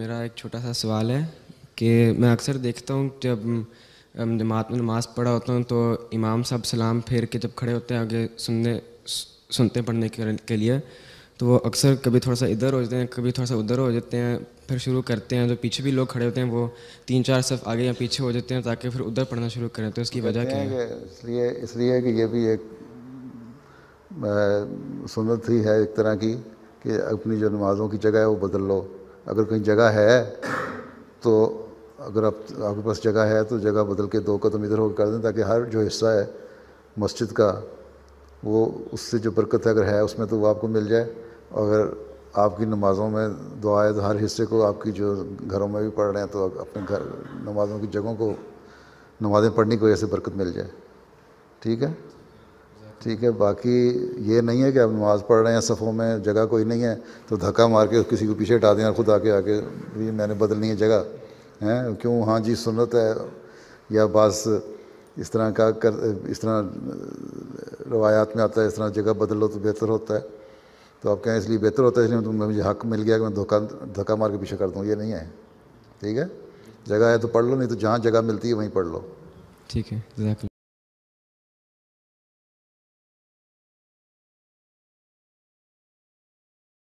मेरा एक छोटा सा सवाल है कि मैं अक्सर देखता हूँ जब जमात में नमाज़ पढ़ा होता हूँ तो इमाम साहब सलाम फेर के जब खड़े होते हैं आगे सुनने सुनते पढ़ने के लिए तो वो अक्सर कभी थोड़ा सा इधर हो जाते हैं कभी थोड़ा सा उधर हो जाते हैं फिर शुरू करते हैं जो पीछे भी लोग खड़े होते हैं वो तीन चार सफ आगे या पीछे हो जाते हैं ताकि फिर उधर पढ़ना शुरू करें तो उसकी वजह क्या है इसलिए इसलिए कि ये भी एक सुनत ही है एक तरह की कि अपनी जो नमाज़ों की जगह है वो बदल लो अगर कहीं जगह है तो अगर आप आपके पास जगह है तो जगह बदल के दो कदम इधर होकर कर दें ताकि हर जो हिस्सा है मस्जिद का वो उससे जो बरकत अगर है उसमें तो वो आपको मिल जाए अगर आपकी नमाज़ों में दुआ है तो हर हिस्से को आपकी जो घरों में भी पढ़ रहे हैं तो अपने घर नमाज़ों की जगहों को नमाज़ें पढ़ने की वजह से बरकत मिल जाए ठीक है ठीक है बाकी ये नहीं है कि आप नमाज़ पढ़ रहे हैं सफ़ों में जगह कोई नहीं है तो धक्का मार के किसी को पीछे हटा दें और ख़ुद आके आके भी मैंने बदलनी है जगह हैं क्यों हाँ जी सुनत है या बस इस तरह का कर इस तरह रवायात में आता है इस तरह जगह बदलो तो बेहतर होता है तो आप कहें इसलिए बेहतर होता है इसलिए तुम मुझे हक मिल गया कि मैं धोखा धक्का मार के पीछे कर दूँ ये नहीं है ठीक है जगह है तो पढ़ लो नहीं तो जहाँ जगह मिलती है वहीं पढ़ लो ठीक है